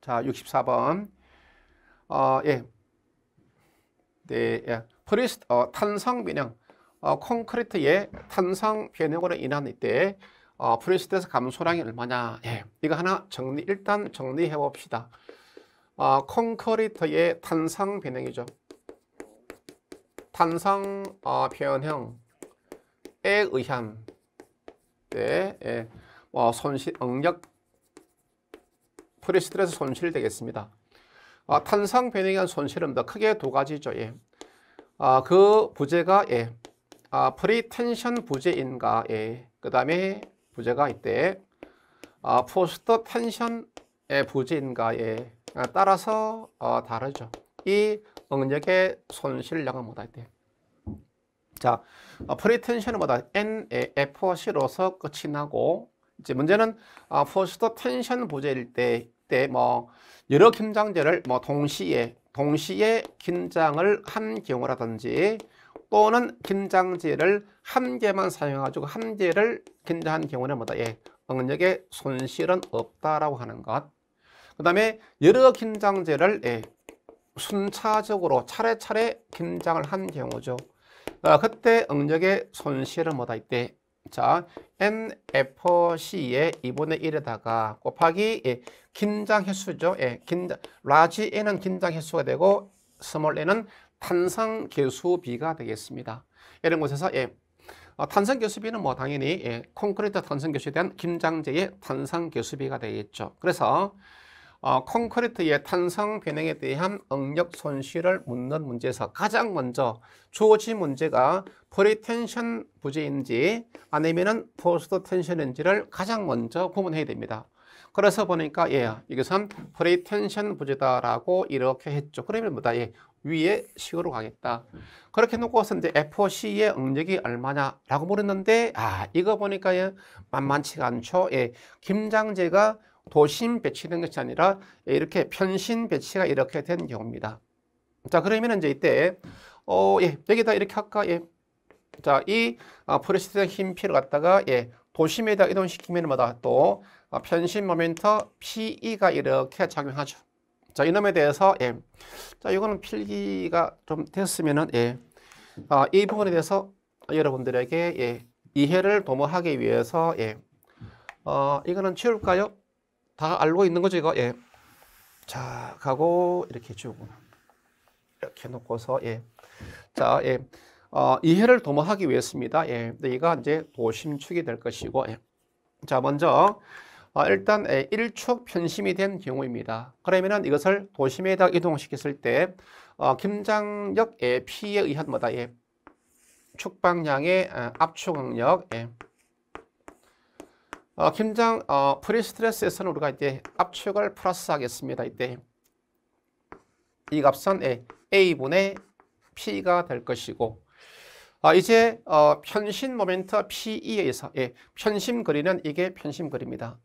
자, 64번. 어, 예. 네, 예. 프리스 어, 탄성 변형. 어, 콘크리트의 탄성 변형으로 인한 이때 어, 프리스트에서 감소량이 얼마냐. 예. 이거 하나 정리 일단 정리해 봅시다. 어, 콘크리트의 탄성 변형이죠. 탄성 어, 변형에 의한 네, 예. 뭐 손실 응력 크레시들에서 손실 되겠습니다. 아, 탄상 변형에 한손실입니 크게 두 가지죠. 예. 아, 그 부재가 예. 아, 프리텐션 부재인가 예. 그 다음에 부재가 이때 아, 포스트 텐션의 부재인가에 예. 아, 따라서 어, 다르죠. 이 응력의 손실을 양합니다. 이때. 자, 어, 프리텐션은 뭐다? N, F, C로서 끝이 나고 이제 문제는 어, 아, 포스트 텐션 부재일 때 때뭐 여러 긴장제를뭐 동시에 동시에 김장을 한 경우라든지 또는 긴장제를한 개만 사용해가지고 한 개를 긴장한 경우는 뭐다? 예, 응력에 손실은 없다라고 하는 것. 그 다음에 여러 김장제를 예, 순차적으로 차례차례 김장을 한 경우죠. 아, 그때 응력의 손실은 뭐다? 이때 자, n f c 에 2분의 1에다가 곱하기 예, 긴장 횟수죠. 예, 긴장, 라지 N은 긴장 횟수가 되고 스몰 N은 탄성 개수비가 되겠습니다. 이런 곳에서 예, 어, 탄성 교수비는 뭐 당연히 예, 콘크리트 탄성 교수에 대한 김장제의 탄성 교수비가 되겠죠. 그래서 어, 콘크리트의 탄성 변형에 대한 응력 손실을 묻는 문제에서 가장 먼저 주어진 문제가 프리텐션 부재인지 아니면 포스트 텐션인지를 가장 먼저 구분해야 됩니다. 그래서 보니까 예, 이것은 프리텐션 부재다라고 이렇게 했죠. 그러면 뭐다 예, 위에 식으로 가겠다. 그렇게 놓고서 이제 FC의 응력이 얼마냐라고 물었는데 아 이거 보니까 예, 만만치가 않죠. 예, 김장재가 도심 배치된 것이 아니라 이렇게 편신 배치가 이렇게 된 경우입니다. 자, 그러면 이제 이때, 어, 예, 여기다 이렇게 할까? 예. 자, 이 아, 포레스트힘 P를 갖다가, 예, 도심에다 이동시키면 마다 또 아, 편신 모멘터 PE가 이렇게 작용하죠. 자, 이놈에 대해서, 예. 자, 이거는 필기가 좀 됐으면은, 예. 아, 이 부분에 대해서 여러분들에게, 예. 이해를 도모하기 위해서, 예. 어, 이거는 치울까요? 다 알고 있는 거죠, 이거? 예. 자, 가고, 이렇게 쭉. 이렇게 놓고서, 예. 자, 예. 어, 이해를 도모하기 위해서입니다. 예. 여가 이제 도심축이 될 것이고, 예. 자, 먼저, 어, 일단 예, 1축 편심이 된 경우입니다. 그러면은 이것을 도심에다 이동시켰을 때, 어, 김장역 예, P에 의한 뭐다, 예. 축방량의 어, 압축응력, 예. 어, 김장 어, 프리 스트레스에서는 우리가 이제 압축을 플러스 하겠습니다. 이때 이 값은 A, 예, A분의 P가 될 것이고 아, 이제 어, 편신 모멘트 PE에 서 예, 편심 거리는 이게 편심 거리입니다.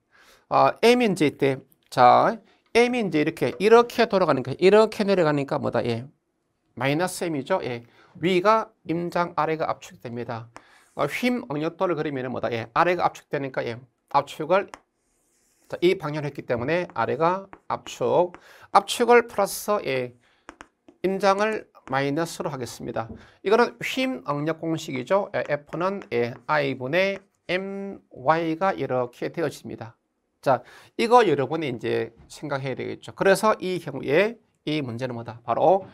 아, M인지 이때 자 M인지 이렇게 이렇게 돌아가니까 이렇게 내려가니까 뭐다 예 마이너스 M이죠. 예 위가 임장 아래가 압축됩니다. 어, 휨 응력도를 그리면 뭐다 예 아래가 압축되니까 예 압축을 이 방향을 했기 때문에 아래가 압축, 압축을 플러스 예, 인장을 마이너스로 하겠습니다. 이거는 휨 응력 공식이죠. 예, F는 예, I분의 MY가 이렇게 되어집니다. 자, 이거 여러분이 이제 생각해야 되겠죠. 그래서 이 경우에 이 문제는 뭐다? 바로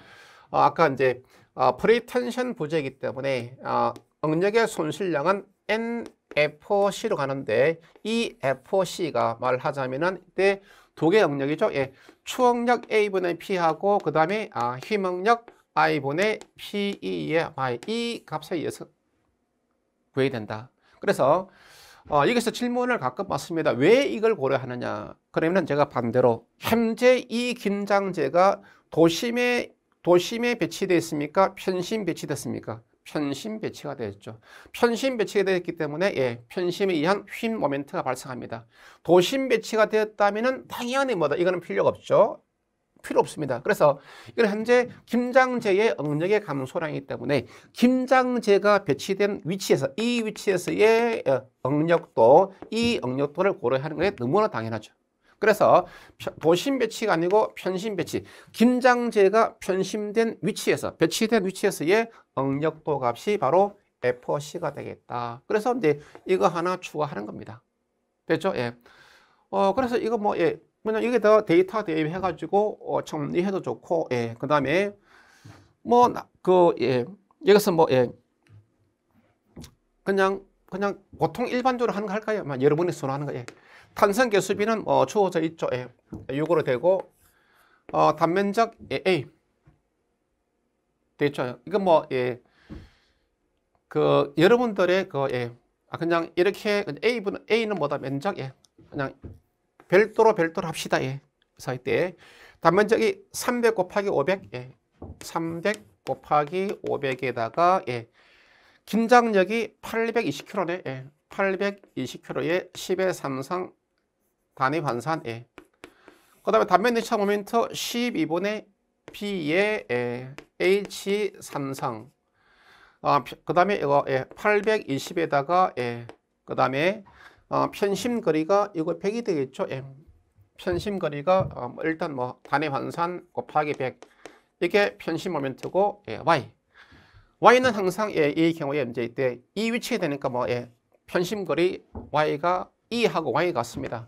어, 아까 이제 어, 프리텐션 부재이기 때문에 어, 응력의 손실량은 N F4C로 가는데 이 F4C가 말하자면은 이때 독의 영역이죠 예. 추억력 A분의 P하고 그 다음에 아, 힘응력 I분의 PE의 I. 이 아, e 값에 의해서 구해된다. 그래서 어, 여기서 질문을 가끔 받습니다. 왜 이걸 고려하느냐? 그러면 제가 반대로 현재 이긴장제가 도심에 도심에 배치되어 있습니까? 편심 배치됐습니까? 편심 배치가 되었죠. 편심 배치가 되었기 때문에 예, 편심에 의한 휨 모멘트가 발생합니다. 도심 배치가 되었다면 당연히 뭐다 이거는 필요가 없죠. 필요 없습니다. 그래서 이건 현재 김장제의 응력의 감소량이기 때문에 김장제가 배치된 위치에서 이 위치에서의 어, 응력도 이 응력도를 고려하는 것 너무나 당연하죠. 그래서 보신 배치가 아니고 편심 배치. 김장제가 편심된 위치에서 배치된 위치에서의 응력도 값이 바로 FC가 되겠다. 그래서 이제 이거 하나 추가하는 겁니다. 됐죠? 예. 어, 그래서 이거 뭐, 예. 그냥 이게 더 데이터 대입해가지고, 어, 정리해도 좋고, 예. 그 다음에, 뭐, 그, 예. 여기서 뭐, 예. 그냥, 그냥 보통 일반적으로 하는 거 할까요? 여러분이 선호하는 거, 예. 탄성계 수비는 어, 주어져 있죠. 예. 요거로 되고 어, 단면적 A. 예, A. 됐죠. 이건 뭐 예. 그 여러분들의 그 예. 아 그냥 이렇게 A분 A는 뭐다 면적 예. 그냥 별도로 별도로 합시다. 예. 그래서 이때 단면적이 300 곱하기 500 예. 300 곱하기 500에다가 예. 긴장력이 820kg네. 예. 820kg에 10의 3상 단위 반산 A. 예. 그 다음에 단면 일차 모멘트 12분의 B의 A, 예, H3상. 아, 어, 그 다음에 이거 A, 예, 820에다가 A. 그 다음에 어, 편심 거리가 이거 100이 되겠죠. A. 편심 거리가 어, 뭐 일단 뭐 단위 반산 곱하기 100. 이게 편심 모멘트고 A, Y. Y는 항상 예, 이 경우에 이제 이때 이 e 위치에 되니까 뭐 예, 편심거리 Y가 E하고 Y 같습니다.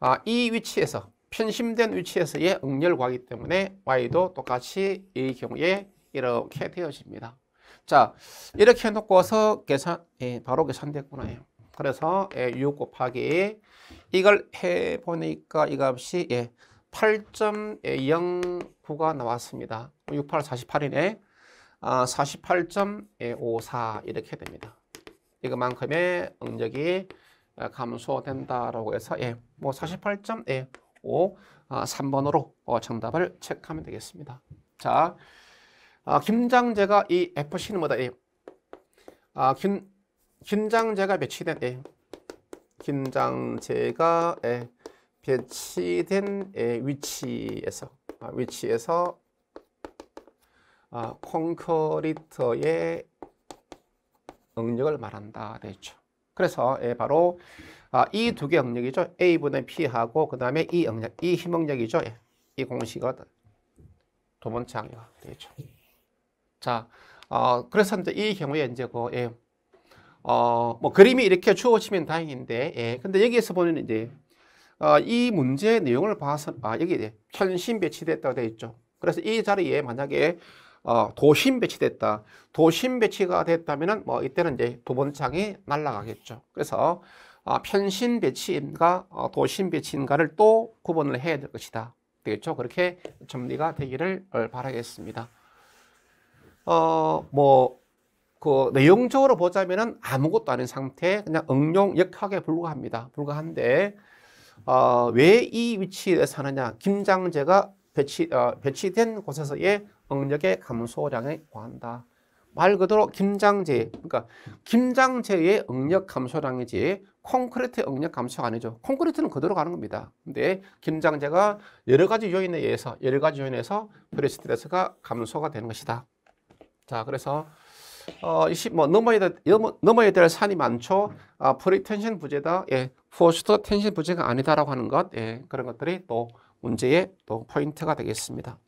아, 이 위치에서 편심된 위치에서의 응렬과기 때문에 y도 똑같이 이 경우에 이렇게 되어집니다. 자, 이렇게 놓고서 계산, 예, 바로 계산됐구나. 요 그래서 예, 6 곱하기 이걸 해보니까 이 값이 예, 8.09가 나왔습니다. 68, 48이네. 아, 48.54 이렇게 됩니다. 이것만큼의 응력이 감소된다라고 해서 예, 뭐48.5 예, 3번으로 아, 어, 정답을 체크하면 되겠습니다. 자, 아, 김장제가 이 FC는 뭐다? 예. 아, 김, 김장제가 배치된 예. 김장제가 예. 배치된 예. 위치에서 아, 위치에서 아, 콘크리트의 응력을 말한다. 그죠 그래서 예, 바로 아, 이두개 영역이죠. A분의 P하고 그 다음에 이 e 영역, 이 e 힘영역이죠. 예, 이 공식은 두 번째 항역 되겠죠. 자, 어, 그래서 이제 이 경우에 이제 그, 예, 어, 뭐 그림이 이렇게 주어지면 다행인데, 예, 근데 여기에서 보는 이제 어, 이 문제 내용을 봐서 아, 여기 예, 천신 배치됐다고 되어 있죠. 그래서 이 자리에 만약에 어, 도심 배치됐다. 도심 배치가 됐다면은 뭐 이때는 이제 두 번째 이 날라가겠죠. 그래서 어, 편신 배치인가 어, 도심 배치인가를 또 구분을 해야 될 것이다. 되겠죠. 그렇게 정리가 되기를 바라겠습니다. 어, 뭐, 그 내용적으로 보자면은 아무것도 아닌 상태, 그냥 응용 역학에 불과합니다. 불과한데, 어, 왜이 위치에 사느냐. 김장제가 배치, 어, 배치된 곳에서의 응력의 감소량에 관한다. 말 그대로 김장재 그러니까 김장재의 응력 감소량이지 콘크리트 의 응력 감소가 아니죠. 콘크리트는 그대로 가는 겁니다. 근데 김장재가 여러 가지 요인에 의해서 여러 가지 요인에서 혈의 스트레스가 감소가 되는 것이다. 자, 그래서 어, 이시 뭐 넘어야 될 넘어, 야될 산이 많죠. 아, 프리텐션 부재다. 예, 포스터 텐션 부재가 아니다라고 하는 것. 예, 그런 것들이 또 문제의 또 포인트가 되겠습니다.